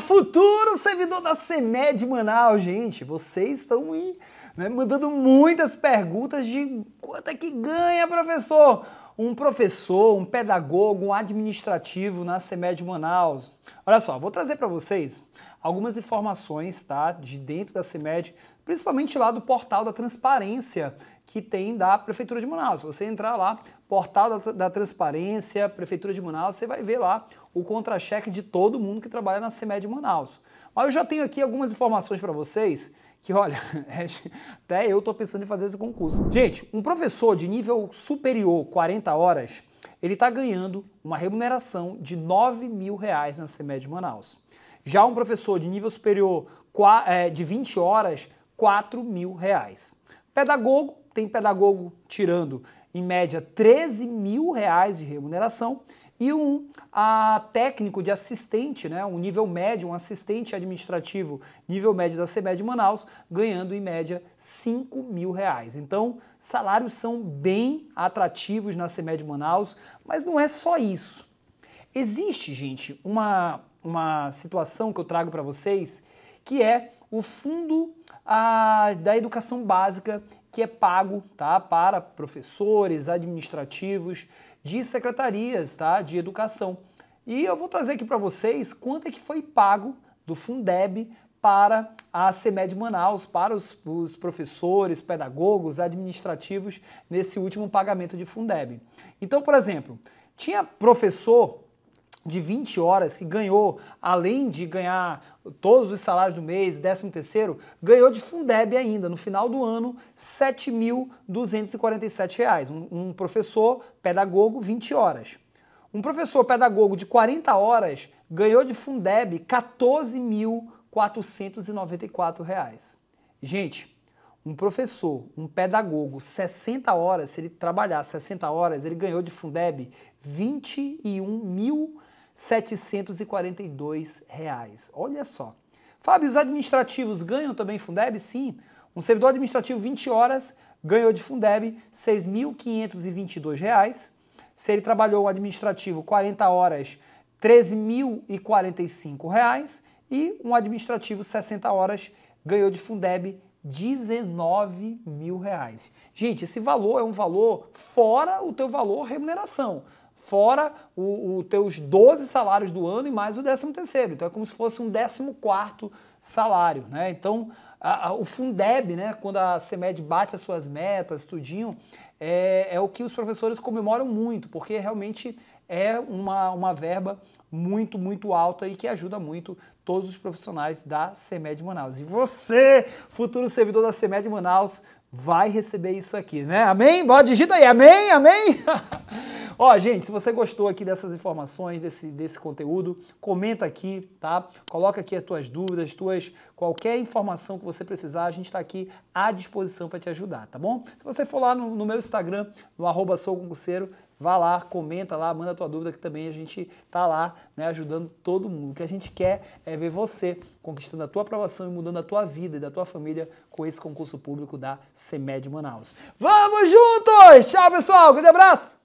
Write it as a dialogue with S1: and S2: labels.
S1: futuro servidor da CEMED Manaus, gente, vocês estão aí, né, mandando muitas perguntas de quanto é que ganha, professor? Um professor, um pedagogo, um administrativo na CEMED Manaus. Olha só, vou trazer para vocês algumas informações, tá, de dentro da CEMED principalmente lá do portal da transparência que tem da Prefeitura de Manaus. Se você entrar lá, portal da, da Transparência, Prefeitura de Manaus, você vai ver lá o contra-cheque de todo mundo que trabalha na CEMED Manaus. Mas eu já tenho aqui algumas informações para vocês que, olha, é, até eu estou pensando em fazer esse concurso. Gente, um professor de nível superior, 40 horas, ele está ganhando uma remuneração de 9 mil reais na CEMED Manaus. Já um professor de nível superior é, de 20 horas 4 mil reais. Pedagogo, tem pedagogo tirando em média 13 mil reais de remuneração e um a, técnico de assistente, né, um nível médio, um assistente administrativo nível médio da CEMED Manaus, ganhando em média 5 mil reais. Então, salários são bem atrativos na CEMED Manaus, mas não é só isso. Existe, gente, uma, uma situação que eu trago para vocês que é o fundo a, da educação básica que é pago tá, para professores, administrativos de secretarias tá, de educação. E eu vou trazer aqui para vocês quanto é que foi pago do Fundeb para a CEMED Manaus, para os, os, professores, pedagogos, administrativos nesse último pagamento de Fundeb. Então, por exemplo, tinha professor de 20 horas que ganhou, além de ganhar todos os salários do mês, 13 terceiro, ganhou de Fundeb ainda, no final do ano, R$ 7.247. Um, um professor pedagogo, 20 horas. Um professor pedagogo de 40 horas ganhou de Fundeb R$ 14.494. Gente, um professor, um pedagogo, 60 horas, se ele trabalhar 60 horas, ele ganhou de Fundeb R$ 21 mil 742 reais. Olha só. Fábio, os administrativos ganham também Fundeb? Sim. Um servidor administrativo 20 horas ganhou de Fundeb R$ 6.522. Se ele trabalhou um administrativo 40 horas, R$ 13.045. E um administrativo 60 horas ganhou de Fundeb 19 mil reais. Gente, esse valor é um valor fora o teu valor remuneração fora os teus 12 salários do ano e mais o 13 terceiro. Então é como se fosse um 14 salário, né? Então a, a, o Fundeb, né, quando a CEMED bate as suas metas, tudinho, é, é o que os professores comemoram muito, porque realmente é uma, uma verba muito, muito alta e que ajuda muito todos os profissionais da CEMED Manaus. E você, futuro servidor da CEMED Manaus, vai receber isso aqui, né? Amém? Bora, digita aí, amém, amém! Ó, gente, se você gostou aqui dessas informações, desse, desse conteúdo, comenta aqui, tá? Coloca aqui as tuas dúvidas, tuas qualquer informação que você precisar, a gente está aqui à disposição para te ajudar, tá bom? Se você for lá no, no meu Instagram, no arroba vá lá, comenta lá, manda a tua dúvida que também a gente tá lá, né, ajudando todo mundo. O que a gente quer é ver você conquistando a tua aprovação e mudando a tua vida e da tua família com esse concurso público da CEMED Manaus. Vamos juntos! Tchau, pessoal! Grande abraço!